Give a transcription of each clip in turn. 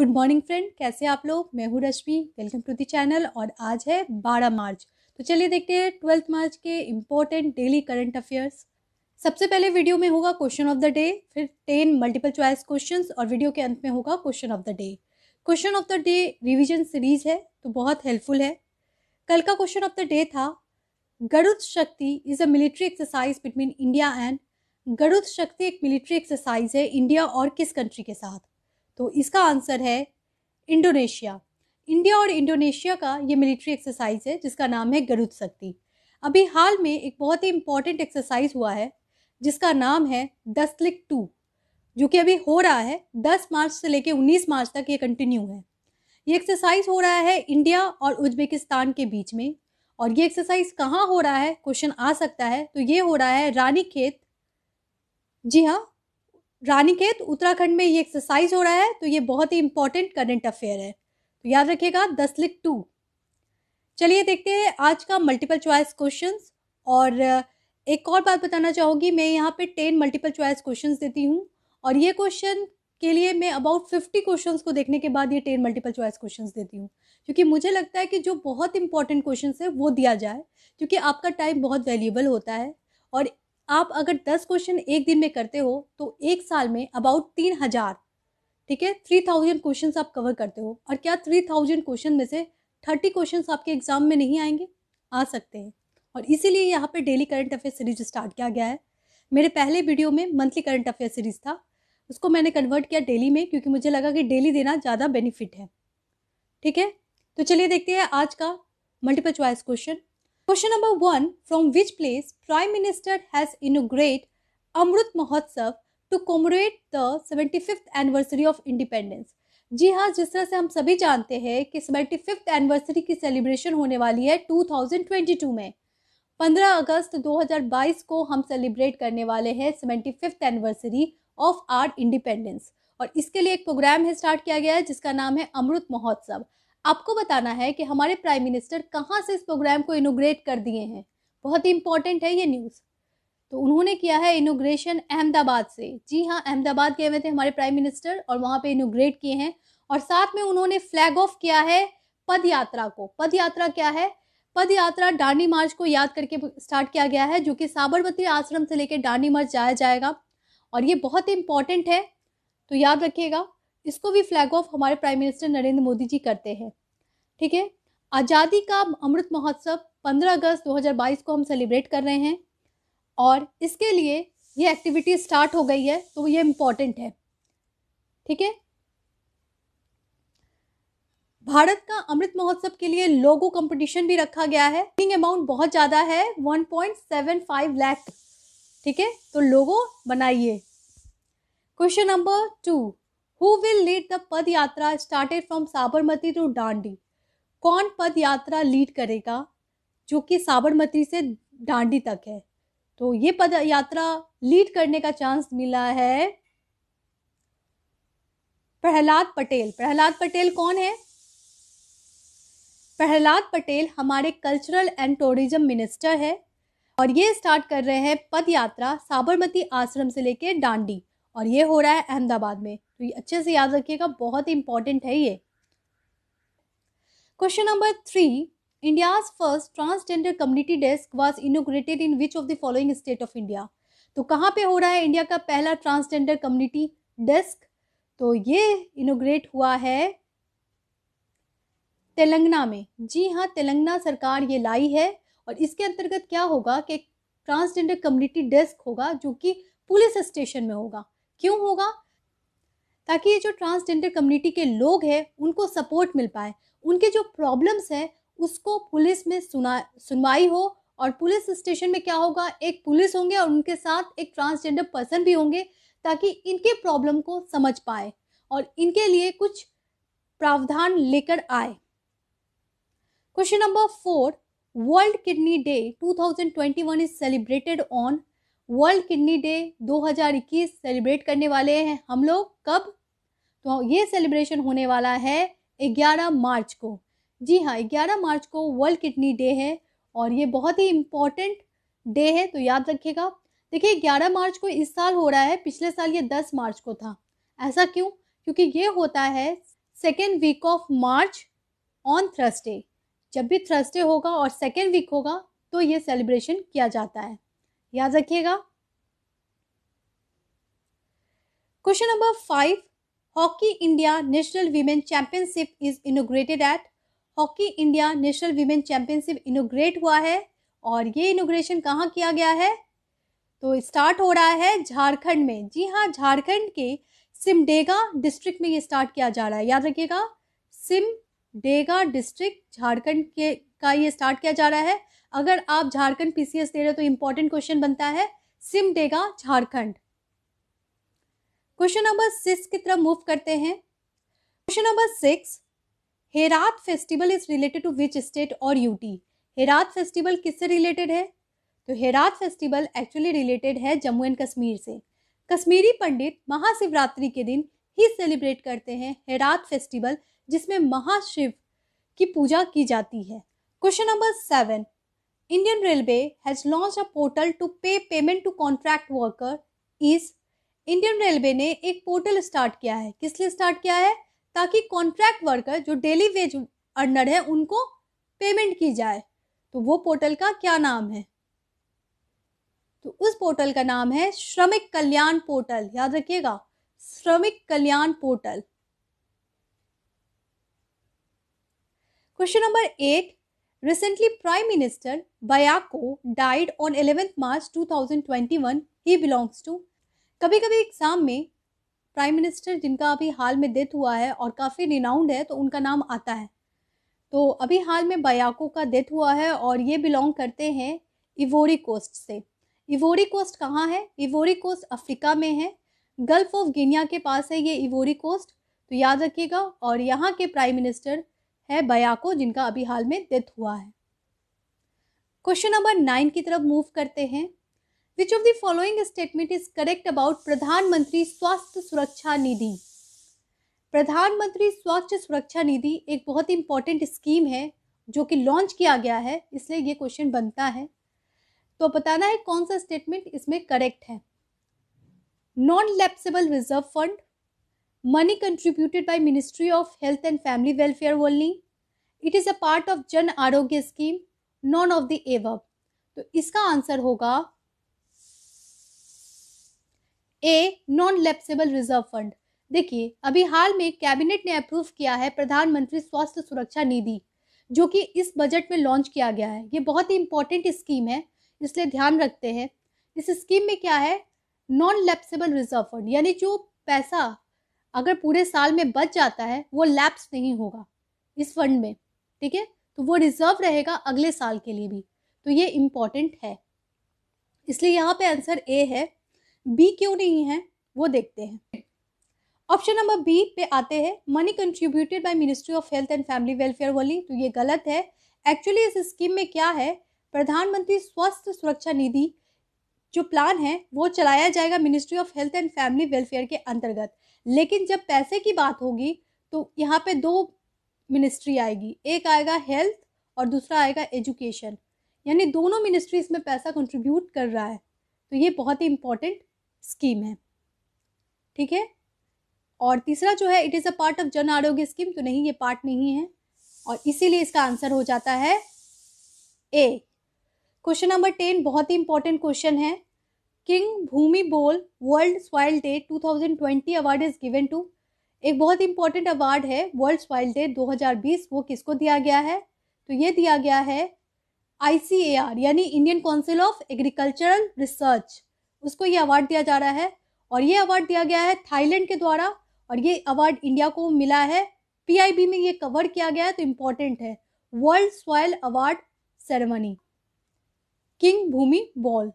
Good morning friend कैसे आप लोग मैं हूँ Rashmi welcome to the channel और आज है 12 मार्च तो चलिए देखते हैं ट्वेल्थ मार्च के इम्पोर्टेंट डेली करंट अफेयर्स सबसे पहले वीडियो में होगा क्वेश्चन ऑफ द डे फिर टेन मल्टीपल चॉइस क्वेश्चन और वीडियो के अंत में होगा question of the day question of the day revision series है तो बहुत हेल्पफुल है कल का क्वेश्चन ऑफ द डे था Garuda Shakti is a military exercise between India and Garuda Shakti एक मिलिट्री एक्सरसाइज है इंडिया और किस कंट्री के साथ तो इसका आंसर है इंडोनेशिया इंडिया और इंडोनेशिया का ये मिलिट्री एक्सरसाइज है जिसका नाम है गरुद शक्ति अभी हाल में एक बहुत ही इम्पॉर्टेंट एक्सरसाइज हुआ है जिसका नाम है दस्तलिक टू जो कि अभी हो रहा है 10 मार्च से लेकर 19 मार्च तक ये कंटिन्यू है ये एक्सरसाइज हो रहा है इंडिया और उज्बेकिस्तान के बीच में और ये एक्सरसाइज कहाँ हो रहा है क्वेश्चन आ सकता है तो ये हो रहा है रानी खेत जी हाँ रानीखेत उत्तराखंड में ये एक्सरसाइज हो रहा है तो ये बहुत ही इंपॉर्टेंट करंट अफेयर है तो याद रखिएगा दस लिख टू चलिए देखते हैं आज का मल्टीपल चॉइस क्वेश्चन और एक और बात बताना चाहूँगी मैं यहाँ पे टेन मल्टीपल चॉइस क्वेश्चन देती हूँ और ये क्वेश्चन के लिए मैं अबाउट फिफ्टी क्वेश्चन को देखने के बाद ये टेन मल्टीपल चॉइस क्वेश्चन देती हूँ क्योंकि मुझे लगता है कि जो बहुत इंपॉर्टेंट क्वेश्चन है वो दिया जाए क्योंकि आपका टाइम बहुत वैल्यूबल होता है और आप अगर दस क्वेश्चन एक दिन में करते हो तो एक साल में अबाउट तीन हज़ार ठीक है थ्री थाउजेंड क्वेश्चन आप कवर करते हो और क्या थ्री थाउजेंड क्वेश्चन में से थर्टी क्वेश्चन आपके एग्जाम में नहीं आएंगे आ सकते हैं और इसीलिए यहाँ पे daily current affair series start किया गया है मेरे पहले वीडियो में मंथली करंट अफेयर सीरीज था उसको मैंने कन्वर्ट किया डेली में क्योंकि मुझे लगा कि डेली देना ज़्यादा बेनिफिट है ठीक है तो चलिए देखते हैं आज का multiple choice question question number one from which place prime minister has inaugurate Amrit Mahotsav to commemorate the seventy fifth anniversary of independence जी हाँ जिस तरह से हम सभी जानते हैं कि सेवेंटी फिफ्थ एनिवर्सरी की सेलिब्रेशन होने वाली है टू थाउजेंड ट्वेंटी टू में पंद्रह अगस्त दो हजार बाईस को हम सेलिब्रेट करने वाले हैं seventy fifth anniversary of our independence और इसके लिए एक प्रोग्राम है स्टार्ट किया गया है जिसका नाम है अमृत महोत्सव आपको बताना है कि हमारे प्राइम मिनिस्टर कहाँ से इस प्रोग्राम को इनोग्रेट कर दिए हैं बहुत ही इंपॉर्टेंट है ये न्यूज़ तो उन्होंने किया है इनोग्रेशन अहमदाबाद से जी हाँ अहमदाबाद गए हुए थे हमारे प्राइम मिनिस्टर और वहाँ पे इनोग्रेट किए हैं और साथ में उन्होंने फ्लैग ऑफ किया है पद यात्रा को पद यात्रा क्या है पद यात्रा डांडी मार्च को याद करके स्टार्ट किया गया है जो कि साबरमती आश्रम से लेकर डांडी मार्च जाया जाएगा और ये बहुत ही इंपॉर्टेंट है तो याद रखिएगा इसको भी फ्लैग ऑफ हमारे प्राइम मिनिस्टर नरेंद्र मोदी जी करते हैं ठीक है आज़ादी का अमृत महोत्सव 15 अगस्त 2022 को हम सेलिब्रेट कर रहे हैं और इसके लिए ये एक्टिविटी स्टार्ट हो गई है तो ये इम्पॉर्टेंट है ठीक है भारत का अमृत महोत्सव के लिए लोगो कंपटीशन भी रखा गया है बुकिंग अमाउंट बहुत ज़्यादा है 1.75 लाख ठीक है तो लोगो बनाइए question number two who will lead the pad yatra started from Sabarmati to Dandi कौन पद यात्रा लीड करेगा जो कि साबरमती से डांडी तक है तो ये पद यात्रा लीड करने का चांस मिला है प्रहलाद पटेल प्रहलाद पटेल कौन है प्रहलाद पटेल हमारे कल्चरल एंड टूरिज्म मिनिस्टर है और ये स्टार्ट कर रहे हैं पद यात्रा साबरमती आश्रम से लेकर डांडी और ये हो रहा है अहमदाबाद में तो ये अच्छे से याद रखिएगा बहुत ही इंपॉर्टेंट है ये question number three India's first transgender community desk was inaugurated in which of the following state of India तो कहाँ पे हो रहा है इंडिया का पहला ट्रांसजेंडर कम्युनिटी डेस्क तो ये इनोग्रेट हुआ है तेलंगाना में जी हाँ तेलंगाना सरकार ये लाई है और इसके अंतर्गत क्या होगा कि ट्रांसजेंडर कम्युनिटी डेस्क होगा जो कि पुलिस स्टेशन में होगा क्यों होगा ताकि ये जो ट्रांसजेंडर कम्युनिटी के लोग हैं उनको सपोर्ट मिल पाए उनके जो प्रॉब्लम्स हैं उसको पुलिस में सुना सुनवाई हो और पुलिस स्टेशन में क्या होगा एक पुलिस होंगे और उनके साथ एक ट्रांसजेंडर पर्सन भी होंगे ताकि इनके प्रॉब्लम को समझ पाए और इनके लिए कुछ प्रावधान लेकर आए question number four world kidney day 2021 is celebrated on world kidney day 2021 celebrate करने वाले हैं हम लोग कब तो ये सेलिब्रेशन होने वाला है 11 मार्च को जी हाँ 11 मार्च को वर्ल्ड किडनी डे है और ये बहुत ही इम्पोर्टेंट डे है तो याद रखिएगा देखिए 11 मार्च को इस साल हो रहा है पिछले साल ये 10 मार्च को था ऐसा क्यों क्योंकि ये होता है second week of March on Thursday जब भी थर्सडे होगा और सेकेंड वीक होगा तो ये सेलिब्रेशन किया जाता है याद रखिएगा question number five hockey India national women championship is inaugurated at hockey India national women championship inaugurate हुआ है और ये इनोग्रेशन कहाँ किया गया है तो स्टार्ट हो रहा है झारखंड में जी हाँ झारखंड के सिमडेगा डिस्ट्रिक्ट में ये स्टार्ट किया जा रहा है याद रखिएगा सिमडेगा डिस्ट्रिक्ट झारखंड के का ये स्टार्ट किया जा रहा है अगर आप झारखंड पीसीएस दे रहे हो तो इंपॉर्टेंट क्वेश्चन बनता है सिम देगा झारखंड क्वेश्चन नंबर सिक्स की तरफ मूव करते हैं question number six Herath festival is related to which state और यूटी हेरात फेस्टिवल किससे रिलेटेड है तो हेरात फेस्टिवल एक्चुअली रिलेटेड है जम्मू एंड कश्मीर से कश्मीरी पंडित महाशिवरात्रि के दिन ही सेलिब्रेट करते हैं हेरात फेस्टिवल जिसमें महाशिव की पूजा की जाती है question number seven Indian Railway has launched a portal to pay payment to contract worker is Indian railway ने एक पोर्टल स्टार्ट किया है किस लिए स्टार्ट किया है ताकि कॉन्ट्रैक्ट वर्कर जो डेली वेज अर्नर है उनको पेमेंट की जाए तो वो पोर्टल का क्या नाम है तो उस पोर्टल का नाम है श्रमिक कल्याण पोर्टल याद रखिएगा Shramik Kalyan portal question number eight Recently, Prime Minister Bayako died on 11th March 2021. He belongs to. कभी कभी एग्जाम में प्राइम मिनिस्टर जिनका अभी हाल में डेथ हुआ है और काफ़ी रिनाउंड है तो उनका नाम आता है तो अभी हाल में बयाको का डेथ हुआ है और ये बिलोंग करते हैं इवोरी कोस्ट से इवोरी कोस्ट कहाँ है इवोरी कोस्ट अफ्रीका में है गल्फ ऑफ गिनिया के पास है ये इवोरी कोस्ट तो याद रखिएगा और यहाँ के प्राइम मिनिस्टर है बया को जिनका अभी हाल में डेथ हुआ है क्वेश्चन नंबर नाइन की तरफ मूव करते हैं which of the following statement is correct about Pradhan Mantri Swasthya सुरक्षा निधि प्रधानमंत्री स्वास्थ्य सुरक्षा निधि एक बहुत ही इंपॉर्टेंट स्कीम है जो कि लॉन्च किया गया है इसलिए ये क्वेश्चन बनता है तो बताना है कौन सा स्टेटमेंट इसमें करेक्ट है non lapsable reserve fund money contributed by Ministry of Health and Family Welfare only. It is a part of Jan Arogya scheme. None of the above. तो इसका आंसर होगा A non lapsable reserve fund देखिए अभी हाल में cabinet ने approve किया है प्रधानमंत्री स्वास्थ्य सुरक्षा निधि जो कि इस बजट में लॉन्च किया गया है ये बहुत ही इंपॉर्टेंट स्कीम है इसलिए ध्यान रखते हैं इस स्कीम में क्या है नॉन लेप्सेबल रिजर्व फंड यानी जो पैसा अगर पूरे साल में बच जाता है वो लैप्स नहीं होगा इस फंड में ठीक है तो वो रिजर्व रहेगा अगले साल के लिए भी तो ये इम्पॉर्टेंट है इसलिए यहाँ पे आंसर ए है बी क्यों नहीं है वो देखते हैं ऑप्शन नंबर बी पे आते हैं money contributed by ministry of health and family welfare वाली तो ये गलत है एक्चुअली इस स्कीम में क्या है प्रधानमंत्री स्वास्थ्य सुरक्षा निधि जो प्लान है वो चलाया जाएगा ministry of health and family welfare के अंतर्गत लेकिन जब पैसे की बात होगी तो यहाँ पे दो मिनिस्ट्री आएगी एक आएगा हेल्थ और दूसरा आएगा एजुकेशन यानी दोनों मिनिस्ट्री इसमें पैसा कंट्रीब्यूट कर रहा है तो ये बहुत ही इम्पॉर्टेंट स्कीम है ठीक है और तीसरा जो है it is a part of Jan Arogya scheme तो नहीं ये पार्ट नहीं है और इसीलिए इसका आंसर हो जाता है ए क्वेश्चन नंबर टेन बहुत ही इंपॉर्टेंट क्वेश्चन है king Bhumibol world soil day 2020 award is given to एक बहुत इंपॉर्टेंट अवार्ड है वर्ल्ड स्वाइल डे 2020 वो किसको दिया गया है तो ये दिया गया है आई यानी Indian council of agricultural research उसको ये अवार्ड दिया जा रहा है और ये अवार्ड दिया गया है थाईलैंड के द्वारा और ये अवार्ड इंडिया को मिला है पीआईबी में ये कवर किया गया है तो इम्पोर्टेंट है world soil award ceremony king Bhumibol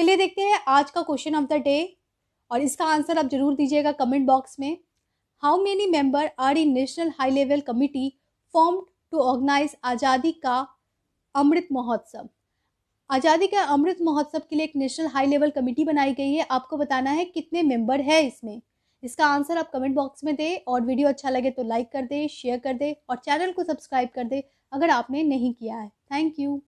चलिए देखते हैं आज का क्वेश्चन ऑफ द डे और इसका आंसर आप जरूर दीजिएगा कमेंट बॉक्स में how many member are in national high level committee form to organise Azadi ka अमृत महोत्सव आज़ादी का अमृत महोत्सव के लिए एक नेशनल हाई लेवल कमेटी बनाई गई है आपको बताना है कितने मेंबर है इसमें इसका आंसर आप कमेंट बॉक्स में दें और वीडियो अच्छा लगे तो लाइक कर दे शेयर कर दे और चैनल को सब्सक्राइब कर दे अगर आपने नहीं किया है थैंक यू